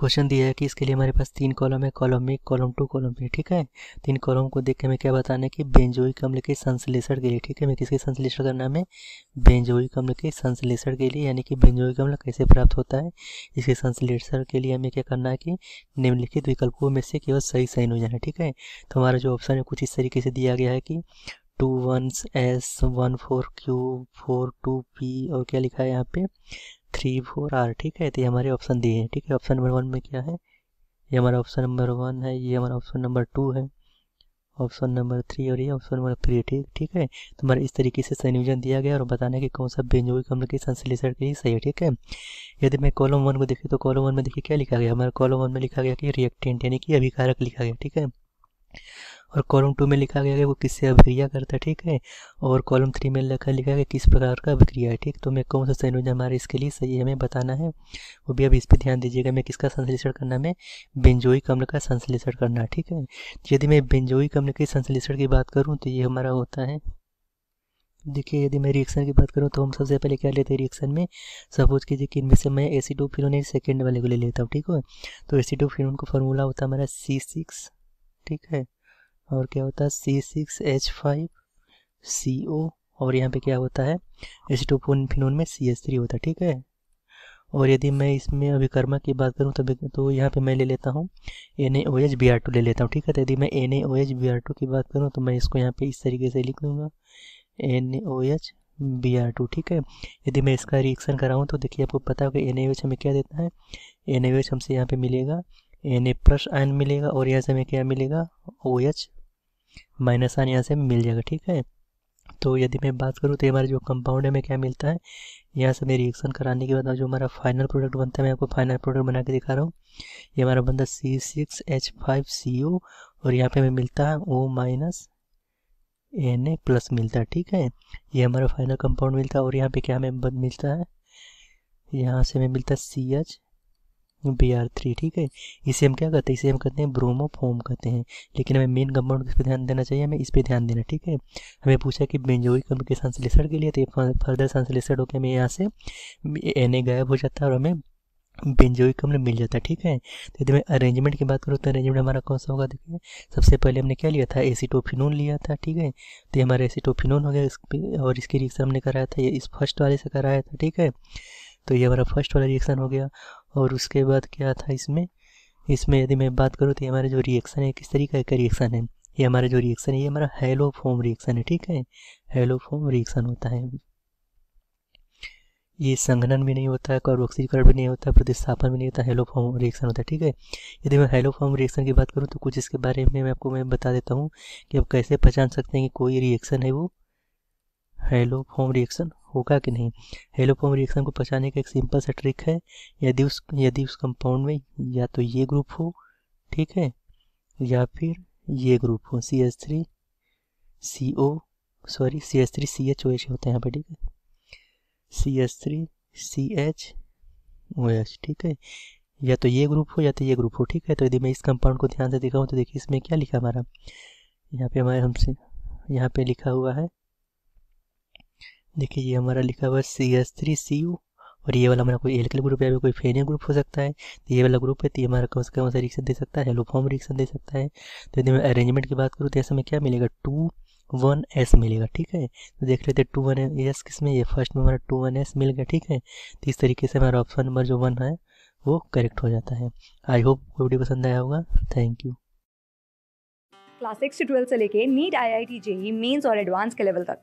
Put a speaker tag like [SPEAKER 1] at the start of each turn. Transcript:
[SPEAKER 1] question दिया है कि इसके लिए हमारे पास तीन कॉलम है कॉलम एक कॉलम टू कॉलम थ्री ठीक है तीन कॉलम को देख के हमें क्या बताना है कि बेंजोइक अम्ल के संश्लेषण के लिए ठीक है हमें किसके संश्लेषण नाम है बेंजोइक अम्ल के संश्लेषण के लिए यानी कि बेंजोइक अम्ल कैसे प्राप्त होता है इसके संश्लेषण के लिए हमें क्या करना है कि निम्नलिखित विकल्पों में से केवल सही साइन हो है ठीक है तो हमारा जो ऑप्शन है कुछ इस तरीके से दिया गया है कि two one S one four Q four two P और क्या लिखा है यहाँ पे थ्री फोर आर ठीक है तो ये हमारे ऑप्शन दिए हैं ठीक है ऑप्शन नंबर वन में क्या है ये हमारा ऑप्शन नंबर वन है ये हमारा ऑप्शन नंबर टू है ऑप्शन नंबर थ्री और ये ऑप्शन नंबर थ्री ठीक ठीक है तो हमारे इस तरीके से संयोजन दिया गया और बताना है कि कौन सा बेंजोइक कम्युनिकेशन सिलेसर के लिए सही है ठीक है यदि मैं कॉलम वन को देखी तो कॉलम वन में देखिए क्या लिखा गया हमारे कॉलम वन में लिखा गया कि रिएक्टेंट यानी कि अभिकारक लिखा गया ठीक है और कॉलम टू में लिखा गया है वो किससे अभिक्रिया करता है ठीक है और कॉलम थ्री में लिखा लिखा है किस प्रकार का अभिक्रिया है ठीक तो मैं कौन सा संयोजन हमारे इसके लिए सही हमें बताना है वो भी अब इस पर ध्यान दीजिएगा मैं किसका संश्लेषण करना है बेंजोई कम्ल का संश्लेषण करना ठीक है यदि मैं बेंजोई कम्ल के संश्लेषण की बात करूँ तो ये हमारा होता है देखिए यदि मैं रिएक्शन की बात करूँ तो हम सबसे पहले क्या लेते हैं रिएक्शन में सपोज कीजिए कि इनमें से मैं एसिडोफिनोन एक सेकेंड वाले को ले लेता हूँ ठीक है तो एसिडोफिनोन का फॉर्मूला होता है हमारा सी सिक्स ठीक है और क्या होता है C six H five C O और यहाँ पे क्या होता है एच टू फोन फिनोन में सी एच थ्री होता है ठीक है और यदि मैं इसमें अभिकर्मा की बात करूँ तो तो यहाँ पे मैं ले लेता हूँ N A O H B R two ले लेता हूँ ठीक है तो यदि मैं N A O H B R two की बात करूँ तो मैं इसको यहाँ पे इस तरीके से लिख दूँगा N A O H B R two ठीक है यदि मैं इसका रिएक्शन कराऊँ तो देखिए आपको पता होगा एन ए ओ एच हमें क्या देता है एन ए ओ एच हमसे यहाँ पे मिलेगा एन ए प्लस आयन मिलेगा और यहाँ से हमें क्या मिलेगा ओ एच माइनस आयन यहाँ से मिल जाएगा ठीक है तो यदि मैं बात करूँ तो हमारे जो कंपाउंड है में क्या मिलता है यहाँ से मैं रिएक्शन कराने के बाद जो हमारा फाइनल प्रोडक्ट बनता है मैं आपको फाइनल प्रोडक्ट बना के दिखा रहा हूँ ये हमारा बनता है C six H five C O और यहाँ पे हमें मिलता है O minus N A plus मिलता है ठीक है ये हमारा फाइनल कंपाउंड मिलता है और यहाँ पे क्या हमें मिलता है यहाँ से हमें मिलता है C H B R three ठीक है इसे हम क्या कहते हैं इसे हम कहते हैं ब्रोमो फोम कहते हैं लेकिन हमें मेन कंपाउंड किस पर ध्यान देना चाहिए हमें इस पर ध्यान देना ठीक है हमें पूछा कि बेंजोइक अम्ल के संश्लेषण के लिए तो फर्दर संश्लेषण होकर हमें यहाँ से एन ए गायब हो जाता है और हमें बेंजोइक अम्ल मिल जाता है ठीक है तो यदि मैं अरेंजमेंट की बात करूँ तो अरेंजमेंट हमारा कौन सा होगा देखिए सबसे पहले हमने क्या लिया था एसीटोफिनोन लिया था ठीक है तो ये हमारा एसीटोफिनोन हो गया इस और इसके रिएक्शन हमने कराया था ये इस फर्स्ट वाले से कराया था ठीक है तो ये हमारा फर्स्ट वाला रिएक्शन हो गया और उसके बाद क्या था इसमें इसमें यदि मैं बात करूँ तो ये हमारा जो रिएक्शन है किस तरीके का रिएक्शन है ये हमारा जो रिएक्शन है ये हमारा हेलो फॉर्म रिएक्शन है ठीक है हेलो फॉर्म रिएक्शन होता है ये संघनन भी नहीं होता है कार्बोक्सीकरण भी नहीं होता प्रतिस्थापन भी नहीं होता हेलो फॉर्म रिएक्शन होता है ठीक है यदि मैं हेलो फॉर्म रिएक्शन की बात करूँ तो कुछ इसके बारे में मैं आपको मैं बता देता हूँ कि आप कैसे पहचान सकते हैं कि कोई रिएक्शन है वो हेलो फॉर्म रिएक्शन होगा कि नहीं हेलोफॉर्म रिएक्शन को पहचानने का एक सिंपल सा ट्रिक है यदि उस यदि उस कंपाउंड में या तो ये ग्रुप हो ठीक है या फिर ये ग्रुप हो C S three C O sorry C S three C H O H होते हैं यहाँ पे ठीक है C S three C H O H ठीक है या तो ये ग्रुप हो या तो ये ग्रुप हो ठीक है तो यदि मैं इस कंपाउंड को ध्यान से दिखाऊँ तो देखिए इसमें क्या लिखा हमारा यहाँ पे हमारे हमसे यहाँ पे लिखा हुआ है देखिए ये हमारा लिखा हुआ है C S three C U और ये वाला हमारा कोई एलकल ग्रुप या कोई फेनियम ग्रुप हो सकता है तो ये वाला ग्रुप है तो ये हमारा कम से कम सा रिक्शन दे सकता है हेलोफॉर्म रिक्शन दे सकता है तो यदि मैं अरेंजमेंट की बात करूँ तो ऐसे में क्या मिलेगा टू वन एस मिलेगा ठीक है तो देख लेते टू वन एस किस में ये फर्स्ट में हमारा टू वन एस मिल गया ठीक है तो इस तरीके से हमारा ऑप्शन नंबर जो वन है वो करेक्ट हो जाता है आई होप वीडियो पसंद आया होगा थैंक यू क्लास सिक्स से ट्वेल्थ से लेके NEET I I T JEE mains और एडवांस के लेवल तक